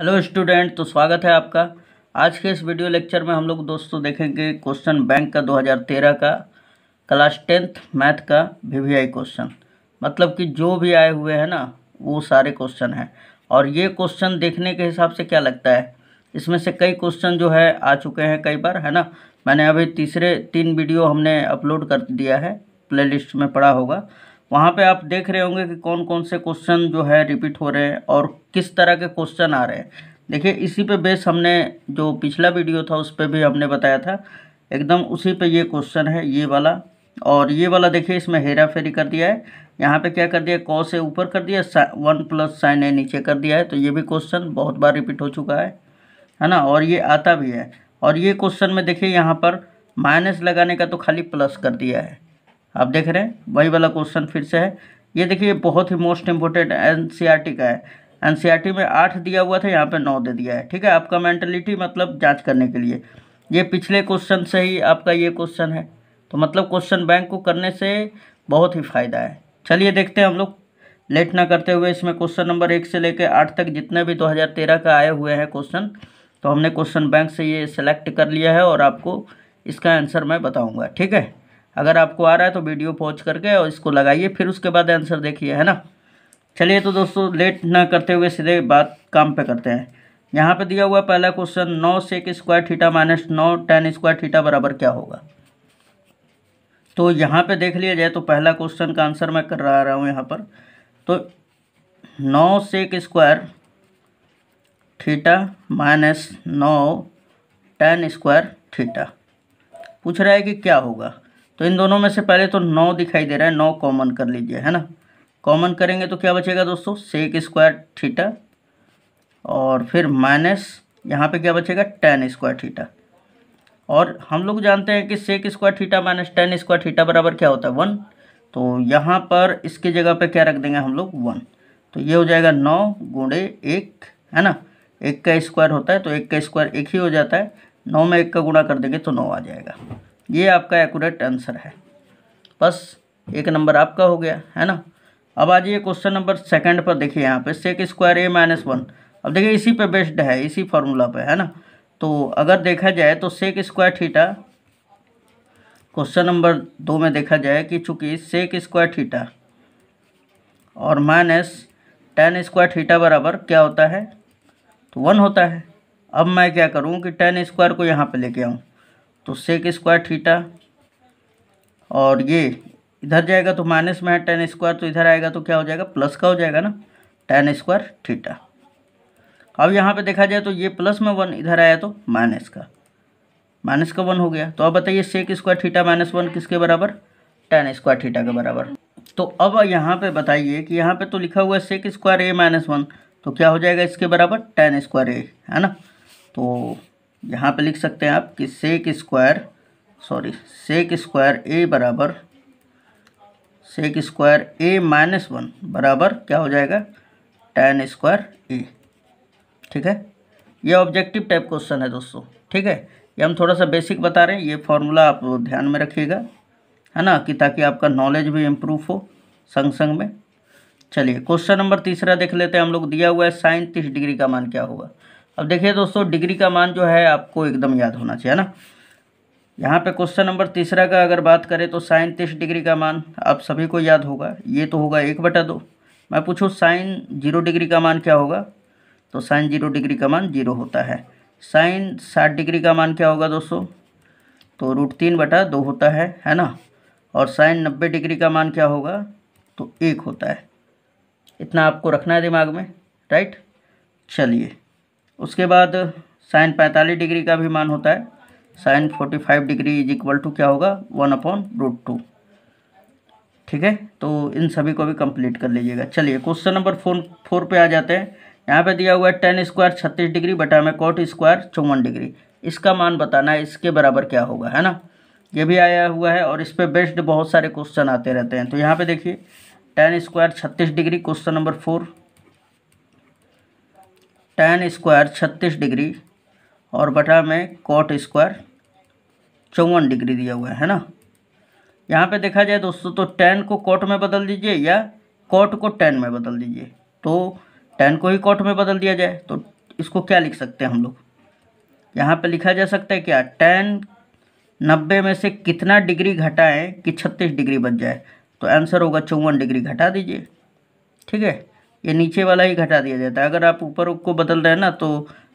hello student तो स्वागत है आपका आज के इस वीडियो लेक्चर में हम लोग दोस्तों देखेंगे क्वेश्चन बैंक का 2013 का क्लास टेंथ मैथ का वी क्वेश्चन मतलब कि जो भी आए हुए हैं ना वो सारे क्वेश्चन हैं और ये क्वेश्चन देखने के हिसाब से क्या लगता है इसमें से कई क्वेश्चन जो है आ चुके हैं कई बार है ना मैंने अभी तीसरे तीन वीडियो हमने अपलोड कर दिया है प्ले में पड़ा होगा वहाँ पे आप देख रहे होंगे कि कौन कौन से क्वेश्चन जो है रिपीट हो रहे हैं और किस तरह के क्वेश्चन आ रहे हैं देखिए इसी पे बेस हमने जो पिछला वीडियो था उस पर भी हमने बताया था एकदम उसी पे ये क्वेश्चन है ये वाला और ये वाला देखिए इसमें हेरा फेरी कर दिया है यहाँ पे क्या कर दिया कौ से ऊपर कर दिया वन प्लस साइन है नीचे कर दिया है तो ये भी क्वेश्चन बहुत बार रिपीट हो चुका है है ना और ये आता भी है और ये क्वेश्चन में देखिए यहाँ पर माइनस लगाने का तो खाली प्लस कर दिया है आप देख रहे हैं वही वाला क्वेश्चन फिर से है ये देखिए बहुत ही मोस्ट इम्पोर्टेंट एन का है एन e में आठ दिया हुआ था यहाँ पर नौ दे दिया है ठीक है आपका मैंटलिटी मतलब जाँच करने के लिए ये पिछले क्वेश्चन से ही आपका ये क्वेश्चन है तो मतलब क्वेश्चन बैंक को करने से बहुत ही फ़ायदा है चलिए देखते हैं हम लोग लेट ना करते हुए इसमें क्वेश्चन नंबर एक से लेकर आठ तक जितने भी 2013 का आए हुए हैं क्वेश्चन तो हमने क्वेश्चन बैंक से ये सिलेक्ट कर लिया है और आपको इसका आंसर मैं बताऊंगा ठीक है अगर आपको आ रहा है तो वीडियो पॉज करके और इसको लगाइए फिर उसके बाद आंसर देखिए है ना चलिए तो दोस्तों लेट ना करते हुए सीधे बात काम पे करते हैं यहाँ पे दिया हुआ पहला क्वेश्चन नौ सेक स्क्वायर ठीटा माइनस नौ टेन स्क्वायर ठीटा बराबर क्या होगा तो यहाँ पे देख लिया जाए तो पहला क्वेश्चन का आंसर मैं कर रहा हूँ यहाँ पर तो नौ सेक स्क्वायर थीटा माइनस नौ टेन स्क्वायर थीटा पूछ रहा है कि क्या होगा तो इन दोनों में से पहले तो नौ दिखाई दे रहा है नौ कॉमन कर लीजिए है ना कॉमन करेंगे तो क्या बचेगा दोस्तों सेक स्क्वायर थीटा और फिर माइनस यहाँ पे क्या बचेगा टेन स्क्वायर थीटा और हम लोग जानते हैं कि sec square theta minus tan square theta बराबर क्या होता है वन तो यहाँ पर इसकी जगह पे क्या रख देंगे हम लोग वन तो ये हो जाएगा नौ गुणे एक है ना एक का स्क्वायर होता है तो एक का स्क्वायर एक ही हो जाता है नौ में एक का गुणा कर देंगे तो नौ आ जाएगा ये आपका एकूरेट आंसर है बस एक नंबर आपका हो गया है ना अब आ जाइए क्वेश्चन नंबर सेकंड पर देखिए यहाँ पे sec square A minus one अब देखिए इसी पे बेस्ड है इसी फार्मूला पे है ना तो अगर देखा जाए तो sec square theta question number दो में देखा जाए कि चूंकि सेक स्क्वायर थीटा और माइनस टेन स्क्वायर थीटा बराबर क्या होता है तो वन होता है अब मैं क्या करूँ कि टेन स्क्वायर को यहाँ पर लेके आऊँ तो सेक स्क्वायर थीटा और ये इधर जाएगा तो माइनस में है टेन स्क्वायर तो इधर आएगा तो क्या हो जाएगा प्लस का हो जाएगा ना टेन स्क्वायर थीटा अब यहाँ पे देखा जाए तो ये प्लस में वन इधर आया तो माइनस का माइनस का वन हो गया तो अब बताइए sec square theta minus one किसके बराबर टेन स्क्वायर थीटा के बराबर तो अब यहाँ पे बताइए कि यहाँ पे तो लिखा हुआ है sec square A minus one तो क्या हो जाएगा इसके बराबर टेन स्क्वायर ए है ना तो यहाँ पे लिख सकते हैं आप कि sec square sorry sec square A बराबर sec square A minus one बराबर क्या हो जाएगा टेन स्क्वायर ए ठीक है ये ऑब्जेक्टिव टाइप क्वेश्चन है दोस्तों ठीक है ये हम थोड़ा सा बेसिक बता रहे हैं ये फॉर्मूला आप ध्यान में रखिएगा है ना कि ताकि आपका नॉलेज भी इम्प्रूव हो संग संग में चलिए क्वेश्चन नंबर तीसरा देख लेते हैं हम लोग दिया हुआ है साइन तीस डिग्री का मान क्या होगा अब देखिए दोस्तों डिग्री का मान जो है आपको एकदम याद होना चाहिए ना यहाँ पे क्वेश्चन नंबर तीसरा का अगर बात करें तो साइन तीस डिग्री का मान आप सभी को याद होगा ये तो होगा एक बटा दो मैं पूछूँ साइन जीरो डिग्री का मान क्या होगा तो साइन जीरो डिग्री का मान जीरो होता है साइन साठ डिग्री का मान क्या होगा दोस्तों तो रूट तीन बटा दो होता है है ना और साइन नब्बे डिग्री का मान क्या होगा तो एक होता है इतना आपको रखना है दिमाग में राइट चलिए उसके बाद साइन पैंतालीस डिग्री का भी मान होता है sine forty five degree is equal to क्या होगा वन अपॉन रूट टू ठीक है तो इन सभी को भी कंप्लीट कर लीजिएगा चलिए क्वेश्चन नंबर फोर फोर पे आ जाते हैं यहाँ पे दिया हुआ है टेन स्क्वायर छत्तीस डिग्री बटा में कोट स्क्वायर चौवन डिग्री इसका मान बताना है इसके बराबर क्या होगा है ना ये भी आया हुआ है और इस पर बेस्ड बहुत सारे क्वेश्चन आते रहते हैं तो यहाँ पर देखिए टेन स्क्वायर छत्तीस degree question number four tan square छत्तीस डिग्री और बटा में कोट स्क्वायर चौवन डिग्री दिया हुआ है ना यहाँ पे देखा जाए दोस्तों तो टेन को कॉट में बदल दीजिए या कोट को टेन में बदल दीजिए तो टेन को ही कोट में बदल दिया जाए तो इसको क्या लिख सकते हैं हम लोग यहाँ पे लिखा जा सकता है क्या टेन नब्बे में से कितना डिग्री घटाएं कि छत्तीस डिग्री बच जाए तो आंसर होगा चौवन डिग्री घटा दीजिए ठीक है ये नीचे वाला ही घटा दिया जाता है अगर आप ऊपर को बदल रहे हैं ना तो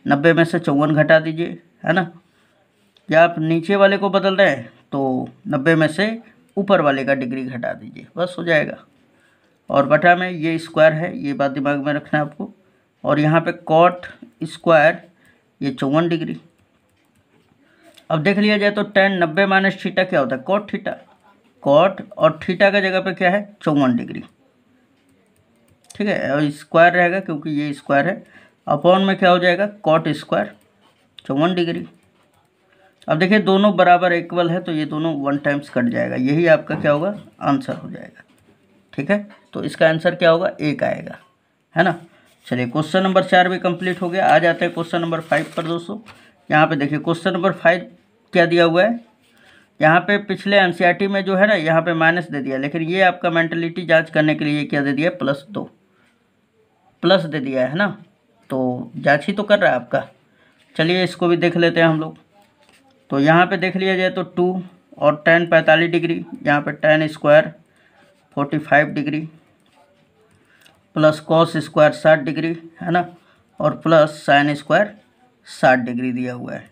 नब्बे में से चौवन घटा दीजिए है ना या आप नीचे वाले को बदल रहे हैं तो नब्बे में से ऊपर वाले का डिग्री घटा दीजिए बस हो जाएगा और बटा में ये स्क्वायर है ये बात दिमाग में रखना है आपको और यहाँ पे कॉट स्क्वायर ये चौवन डिग्री अब देख लिया जाए तो टेन नब्बे माइनस थीटा क्या होता है कॉट थीटा कॉट और थीटा का जगह पे क्या है चौवन डिग्री ठीक है और स्क्वायर रहेगा क्योंकि ये स्क्वायर है अपॉन में क्या हो जाएगा कॉट स्क्वायर चौवन डिग्री अब देखिए दोनों बराबर इक्वल है तो ये दोनों वन टाइम्स कट जाएगा यही आपका क्या होगा आंसर हो जाएगा ठीक है तो इसका आंसर क्या होगा एक आएगा है ना चलिए क्वेश्चन नंबर चार भी कंप्लीट हो गया आ जाते हैं क्वेश्चन नंबर फाइव पर दोस्तों यहाँ पे देखिए क्वेश्चन नंबर फाइव क्या दिया हुआ है यहाँ पे पिछले एन में जो है ना यहाँ पे माइनस दे दिया लेकिन ये आपका मेंटेलिटी जांच करने के लिए क्या दे दिया प्लस दो प्लस दे दिया है ना तो जाँच ही तो कर रहा है आपका चलिए इसको भी देख लेते हैं हम लोग तो यहाँ पे देख लिया जाए तो टू और टेन पैंतालीस डिग्री यहाँ पे tan square forty five degree plus cos square साठ डिग्री है ना और प्लस साइन स्क्वायर साठ डिग्री दिया हुआ है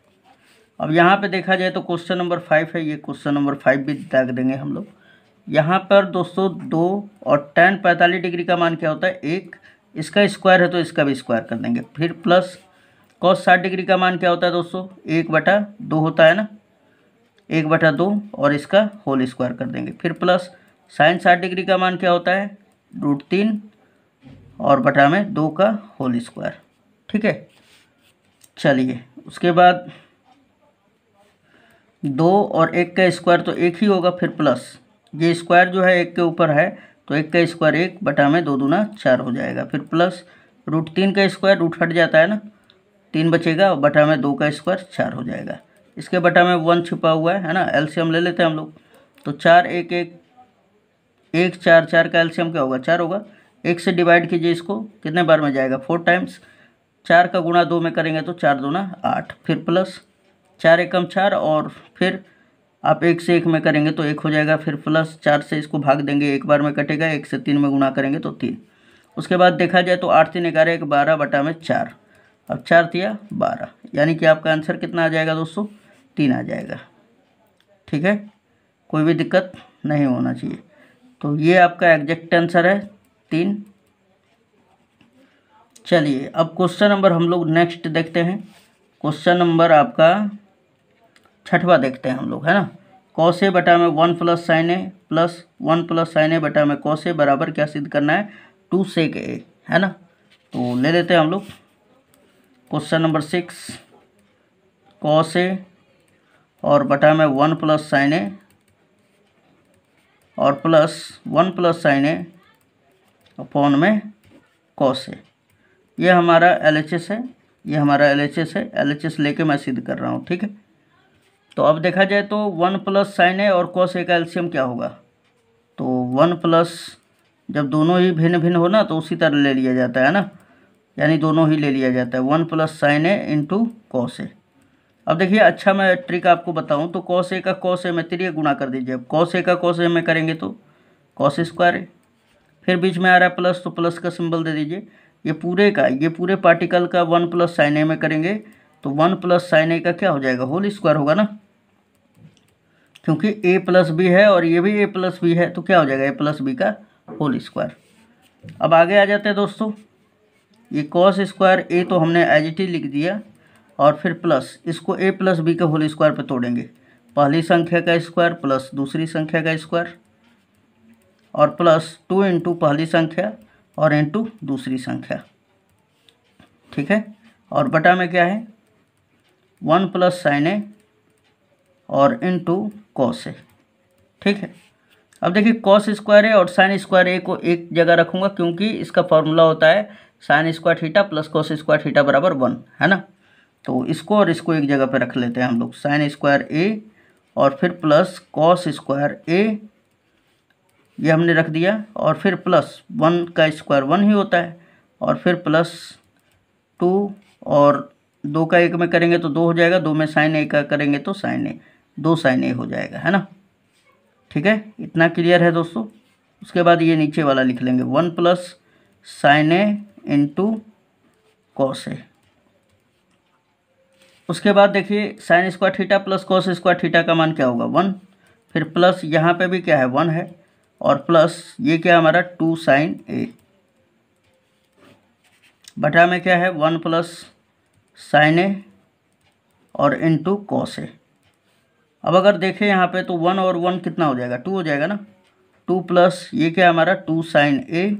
अब यहाँ पे देखा जाए तो क्वेश्चन नंबर फाइव है ये क्वेश्चन नंबर फाइव भी दाग देंगे हम लोग यहाँ पर दोस्तों दो और टेन पैंतालीस डिग्री का मान क्या होता है एक इसका स्क्वायर है तो इसका भी स्क्वायर कर देंगे फिर प्लस कॉस साठ डिग्री का मान क्या होता है दोस्तों एक बटा दो होता है ना एक बटा दो और इसका होल स्क्वायर कर देंगे फिर प्लस साइन साठ डिग्री का मान क्या होता है रूट तीन और बटा में दो का होल स्क्वायर ठीक है चलिए उसके बाद दो और एक का स्क्वायर तो एक ही होगा फिर प्लस ये स्क्वायर जो है एक के ऊपर है तो एक का स्क्वायर एक बटा में दो दूना चार हो जाएगा फिर प्लस रूट तीन का स्क्वायर रूट हट जाता है ना तीन बचेगा और बटा में दो का स्क्वायर चार हो जाएगा इसके बटा में वन छिपा हुआ है है ना एल्शियम ले लेते हैं हम लोग तो चार एक एक एक चार चार का एल्शियम क्या होगा चार होगा एक से डिवाइड कीजिए इसको कितने बार में जाएगा फोर टाइम्स चार का गुणा दो में करेंगे तो चार दूना आठ फिर प्लस चार एकम चार और फिर आप एक से एक में करेंगे तो एक हो जाएगा फिर प्लस चार से इसको भाग देंगे एक बार में कटेगा एक से तीन में गुणा करेंगे तो तीन उसके बाद देखा जाए तो आठ तीन ग्यारह एक बारह बटा में चार अब चार दिया बारह यानी कि आपका आंसर कितना आ जाएगा दोस्तों तीन आ जाएगा ठीक है कोई भी दिक्कत नहीं होना चाहिए तो ये आपका एग्जैक्ट आंसर है तीन चलिए अब क्वेश्चन नंबर हम लोग नेक्स्ट देखते हैं क्वेश्चन नंबर आपका छठवा देखते हैं हम लोग है ना कौसे बटा में one plus sine A plus one plus sine A बटा में कौसे बराबर क्या सिद्ध करना है टू के ए है ना तो ले लेते हैं हम लोग क्वेश्चन नंबर सिक्स कौसे और बटा में वन प्लस साइन ए और plus one plus sine A upon में कौसे ये हमारा एल है ये हमारा एल है एल लेके मैं सिद्ध कर रहा हूँ ठीक है तो अब देखा जाए तो वन प्लस साइन ए और कॉस ए का एल्शियम क्या होगा तो वन प्लस जब दोनों ही भिन्न भिन्न हो ना तो उसी तरह ले लिया जाता है ना यानी दोनों ही ले लिया जाता है one plus sine A into cos A अब देखिए अच्छा मैं ट्रिक आपको बताऊं तो कॉस ए का कॉस ए में त्रिय गुणा कर दीजिए अब कॉस ए का कॉस ए में करेंगे तो कॉस स्क्वायर ए फिर बीच में आ रहा है प्लस तो प्लस का सिंबल दे दीजिए ये पूरे का ये पूरे पार्टिकल का वन प्लस साइन ए में करेंगे तो वन प्लस साइन ए का क्या हो जाएगा होल स्क्वायर होगा ना क्योंकि ए प्लस बी है और ये भी ए प्लस बी है तो क्या हो जाएगा ए प्लस बी का होल स्क्वायर अब आगे आ जाते हैं दोस्तों ये कॉस स्क्वायर ए तो हमने एज इट लिख दिया और फिर प्लस इसको ए प्लस बी के होल स्क्वायर पर तोड़ेंगे पहली संख्या का स्क्वायर प्लस दूसरी संख्या का स्क्वायर और प्लस टू इंटू पहली संख्या और इंटू दूसरी संख्या ठीक है और बटा में क्या है वन प्लस साइन ए और इंटू कॉस है ठीक है अब देखिए कॉस स्क्वायर है और साइन स्क्वायर ए को एक जगह रखूंगा क्योंकि इसका फॉर्मूला होता है sine square theta plus cos square theta बराबर वन है ना तो इसको और इसको एक जगह पे रख लेते हैं हम लोग साइन स्क्वायर ए और फिर प्लस कॉस स्क्वायर ए ये हमने रख दिया और फिर प्लस वन का स्क्वायर वन ही होता है और फिर प्लस टू और दो का एक में करेंगे तो दो हो जाएगा दो में साइन ए का करेंगे तो साइन ए दो साइन ए हो जाएगा है ना ठीक है इतना क्लियर है दोस्तों उसके बाद ये नीचे वाला लिख लेंगे one plus sine A into cos A उसके बाद देखिए sine square theta plus cos square theta का मान क्या होगा वन फिर प्लस यहाँ पे भी क्या है वन है और प्लस ये क्या हमारा टू साइन ए बटा में क्या है वन प्लस साइन ए और इंटू कॉस ए अब अगर देखें यहाँ पे तो वन और वन कितना हो जाएगा टू हो जाएगा ना टू प्लस ये क्या है हमारा टू साइन ए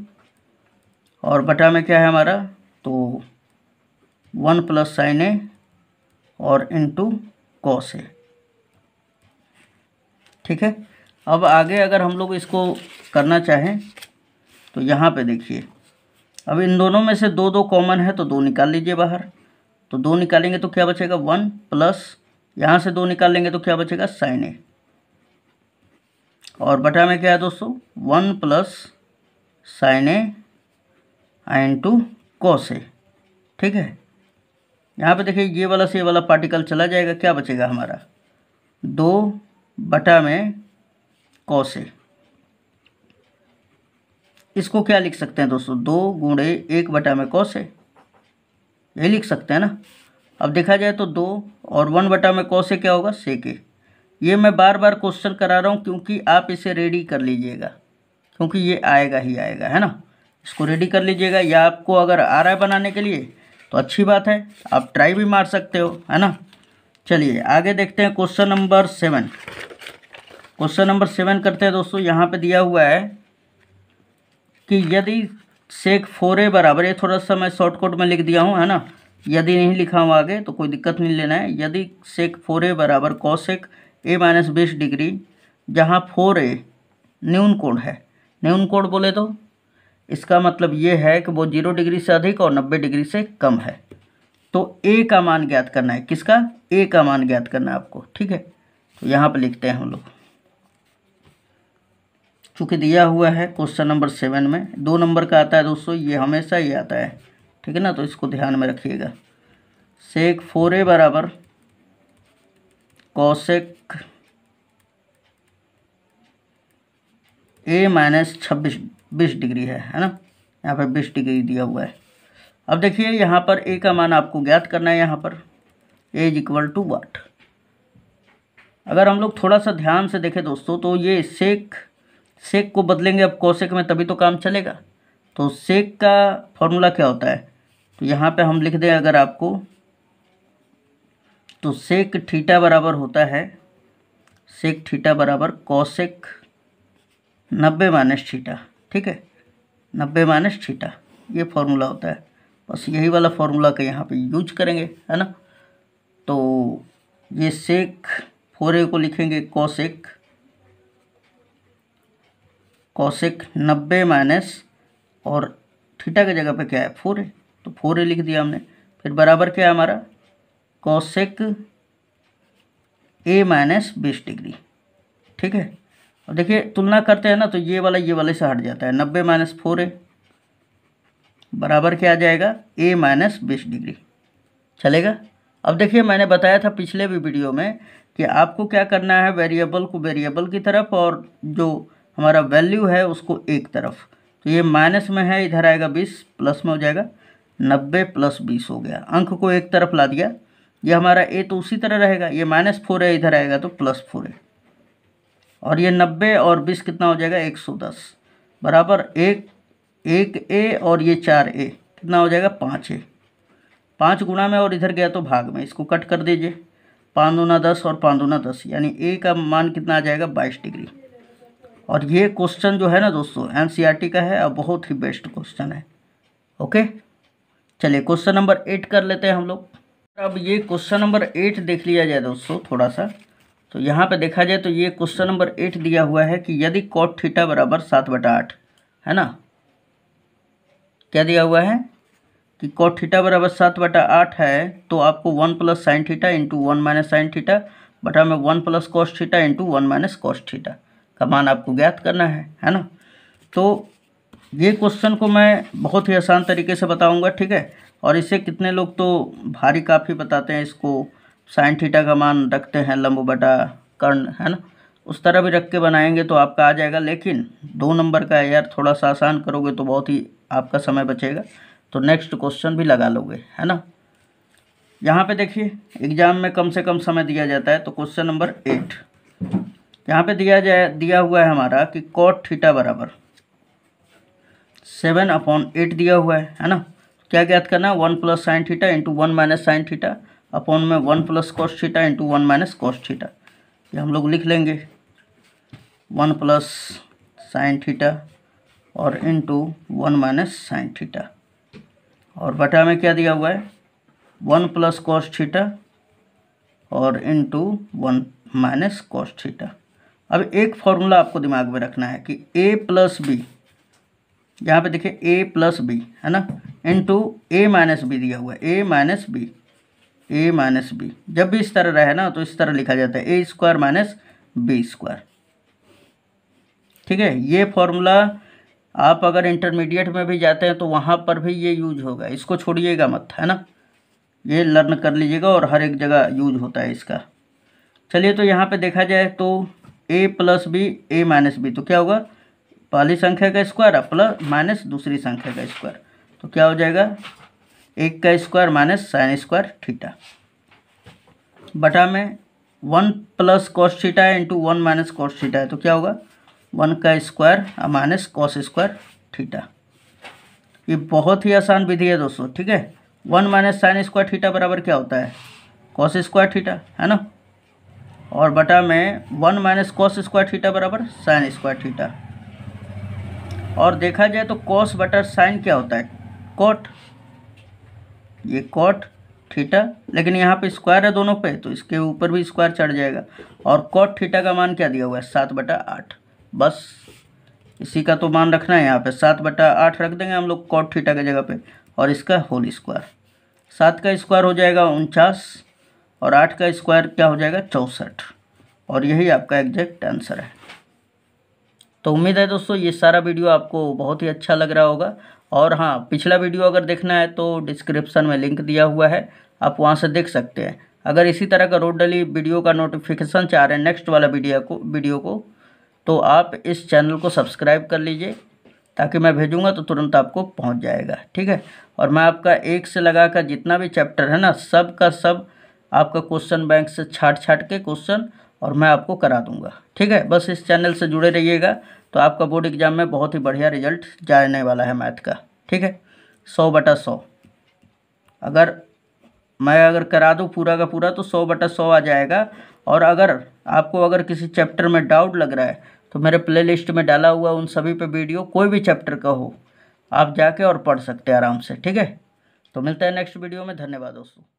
और बटा में क्या है हमारा तो वन प्लस साइन ए और इन टू कॉस ए ठीक है अब आगे अगर हम लोग इसको करना चाहें तो यहाँ पे देखिए अब इन दोनों में से दो दो कॉमन है तो दो निकाल लीजिए बाहर तो दो निकालेंगे तो क्या बचेगा वन प्लस यहाँ से दो निकाल लेंगे तो क्या बचेगा साइन ए और बटा में क्या है दोस्तों वन प्लस साइन ए आइन टू कॉस ए ठीक है यहाँ पे देखिए ये वाला से ये वाला पार्टिकल चला जाएगा क्या बचेगा हमारा दो बटा में कॉस ए इसको क्या लिख सकते हैं दोस्तों दो गुणे एक बटा में कॉस ए ये लिख सकते हैं ना अब देखा जाए तो दो और वन बटा में कौ से क्या होगा से के ये मैं बार बार क्वेश्चन करा रहा हूँ क्योंकि आप इसे रेडी कर लीजिएगा क्योंकि ये आएगा ही आएगा है ना इसको रेडी कर लीजिएगा या आपको अगर आ रहा है बनाने के लिए तो अच्छी बात है आप ट्राई भी मार सकते हो है ना चलिए आगे देखते हैं question number seven question number seven करते हैं दोस्तों यहाँ पे दिया हुआ है कि यदि सेक फोर ए बराबर ये थोड़ा सा मैं शॉर्टकट में लिख दिया हूँ है ना यदि नहीं लिखा हुआ आगे तो कोई दिक्कत नहीं लेना है यदि सेक फोर ए बराबर कौशेक ए माइनस बीस डिग्री जहाँ फोर ए न्यून कोण है न्यून कोण बोले तो इसका मतलब ये है कि वो जीरो डिग्री से अधिक और नब्बे डिग्री से कम है तो ए का मान ज्ञात करना है किसका ए का मान ज्ञात करना है आपको ठीक है तो यहाँ पर लिखते हैं हम लोग चूँकि दिया हुआ है क्वेश्चन नंबर सेवन में दो नंबर का आता है दोस्तों ये हमेशा ही आता है ठीक है ना तो इसको ध्यान में रखिएगा सेक फोर ए बराबर कौशिक ए माइनस छब्बीस बीस डिग्री है है ना यहाँ पर बीस डिग्री दिया हुआ है अब देखिए यहाँ पर ए का मान आपको ज्ञात करना है यहाँ पर A is equal to what अगर हम लोग थोड़ा सा ध्यान से देखें दोस्तों तो ये सेक सेक को बदलेंगे अब कौशिक में तभी तो काम चलेगा तो सेक का फॉर्मूला क्या होता है तो यहाँ पे हम लिख दें अगर आपको तो सेक थीटा बराबर होता है सेक थीटा बराबर कॉसेक नब्बे माइनस थीटा ठीक है नब्बे माइनस थीटा ये फॉर्मूला होता है बस यही वाला फॉर्मूला का यहाँ पे यूज करेंगे है ना तो ये सेक फोर ए को लिखेंगे कॉसेक कॉसेक नब्बे माइनस और थीटा की जगह पे क्या है फोर ए तो फोर ए लिख दिया हमने फिर बराबर क्या है हमारा कौशिक ए माइनस बीस डिग्री ठीक है और देखिए तुलना करते हैं ना तो ये वाला ये वाले से हट जाता है नब्बे माइनस फोर ए बराबर क्या आ जाएगा ए माइनस बीस डिग्री चलेगा अब देखिए मैंने बताया था पिछले भी वीडियो में कि आपको क्या करना है वेरिएबल को वेरिएबल की तरफ और जो हमारा वैल्यू है उसको एक तरफ तो ये माइनस में है इधर आएगा बीस प्लस में हो जाएगा नब्बे प्लस बीस हो गया अंक को एक तरफ ला दिया ये हमारा ए तो उसी तरह रहेगा ये माइनस फोर है इधर आएगा तो प्लस फोर है और ये नब्बे और बीस कितना हो जाएगा एक सौ दस बराबर एक एक ए और ये चार ए कितना हो जाएगा पाँच ए पाँच गुणा में और इधर गया तो भाग में इसको कट कर दीजिए पाँच दूना दस और पाँच दूना दस यानी ए का मान कितना आ जाएगा बाईस डिग्री और ये क्वेश्चन जो है ना दोस्तों एनसीईआरटी का है और बहुत ही बेस्ट क्वेश्चन है ओके चलिए क्वेश्चन नंबर एट कर लेते हैं हम लोग अब ये क्वेश्चन नंबर एट देख लिया जाए दोस्तों थोड़ा सा तो यहाँ पे देखा जाए तो ये क्वेश्चन नंबर एट दिया हुआ है कि यदि कॉट थीटा बराबर सात बटा आठ है ना क्या दिया हुआ है कि कॉट थीटा बराबर सात बटा आठ है तो आपको one plus sine theta into one minus sine theta बटा में one plus cos theta into one minus cos theta का मान आपको ज्ञात करना है है ना तो ये क्वेश्चन को मैं बहुत ही आसान तरीके से बताऊंगा ठीक है और इससे कितने लोग तो भारी काफ़ी बताते हैं इसको साइन थीटा का मान रखते हैं लंब बटा कर्ण है ना उस तरह भी रख के बनाएंगे तो आपका आ जाएगा लेकिन दो नंबर का यार थोड़ा सा आसान करोगे तो बहुत ही आपका समय बचेगा तो नेक्स्ट क्वेश्चन भी लगा लोगे है ना यहाँ पे देखिए एग्ज़ाम में कम से कम समय दिया जाता है तो क्वेश्चन नंबर एट यहाँ पे दिया जाए दिया हुआ है हमारा कि कॉट थीटा बराबर सेवन अपॉन एट दिया हुआ है है ना क्या ज्ञात करना है one plus sine theta into one minus sine theta upon में one plus cos theta into one minus cos theta ये हम लोग लिख लेंगे वन प्लस साइन थीटा और into one minus sine theta और बटा में क्या दिया हुआ है वन प्लस कॉस थीटा और into one minus cos theta अब एक फॉर्मूला आपको दिमाग में रखना है कि ए प्लस बी यहाँ पे देखिए ए प्लस बी है ना इंटू ए माइनस बी दिया हुआ है A minus B A minus B जब भी इस तरह रहे ना तो इस तरह लिखा जाता है A square minus B square ठीक है ये फॉर्मूला आप अगर इंटरमीडिएट में भी जाते हैं तो वहाँ पर भी ये यूज होगा इसको छोड़िएगा मत है ना ये लर्न कर लीजिएगा और हर एक जगह यूज होता है इसका चलिए तो यहाँ पे देखा जाए तो A plus B A minus B तो क्या होगा पहली संख्या का स्क्वायर और प्लस माइनस दूसरी संख्या का स्क्वायर तो क्या हो जाएगा एक का square minus sine square theta बटा में वन प्लस कॉस थीटा है into one minus cos theta है तो क्या होगा वन का स्क्वायर और माइनस कॉस स्क्वायर थीटा ये बहुत ही आसान विधि है दोस्तों ठीक है one minus sine square theta बराबर क्या होता है कॉस स्क्वायर थीटा है ना और बटा में one minus cos square theta बराबर साइन स्क्वायर थीटा और देखा जाए तो कॉस बटर साइन क्या होता है कॉट ये कॉट थीटा लेकिन यहाँ पे स्क्वायर है दोनों पे तो इसके ऊपर भी स्क्वायर चढ़ जाएगा और कॉट थीटा का मान क्या दिया हुआ है सात बटा आठ बस इसी का तो मान रखना है यहाँ पे सात बटा आठ रख देंगे हम लोग कॉट थीटा की जगह पे और इसका होल स्क्वायर सात का स्क्वायर हो जाएगा उनचास और आठ का स्क्वायर क्या हो जाएगा चौंसठ और यही आपका एग्जैक्ट आंसर है तो उम्मीद है दोस्तों ये सारा वीडियो आपको बहुत ही अच्छा लग रहा होगा और हाँ पिछला वीडियो अगर देखना है तो डिस्क्रिप्शन में लिंक दिया हुआ है आप वहाँ से देख सकते हैं अगर इसी तरह का रोड डली वीडियो का नोटिफिकेशन चाह रहे हैं नेक्स्ट वाला वीडियो को वीडियो को तो आप इस चैनल को सब्सक्राइब कर लीजिए ताकि मैं भेजूंगा तो तुरंत आपको पहुंच जाएगा ठीक है और मैं आपका एक से लगा कर जितना भी चैप्टर है ना सब का सब आपका क्वेश्चन बैंक से छाट छाट के क्वेश्चन और मैं आपको करा दूंगा ठीक है बस इस चैनल से जुड़े रहिएगा तो आपका बोर्ड एग्जाम में बहुत ही बढ़िया रिजल्ट जाने वाला है मैथ का ठीक है सौ बटा सौ अगर मैं अगर करा दूँ पूरा का पूरा तो सौ बटा सौ आ जाएगा और अगर आपको अगर किसी चैप्टर में डाउट लग रहा है तो मेरे प्ले में डाला हुआ उन सभी पर वीडियो कोई भी चैप्टर का हो आप जाके और पढ़ सकते हैं आराम से ठीक है तो मिलते हैं नेक्स्ट वीडियो में धन्यवाद दोस्तों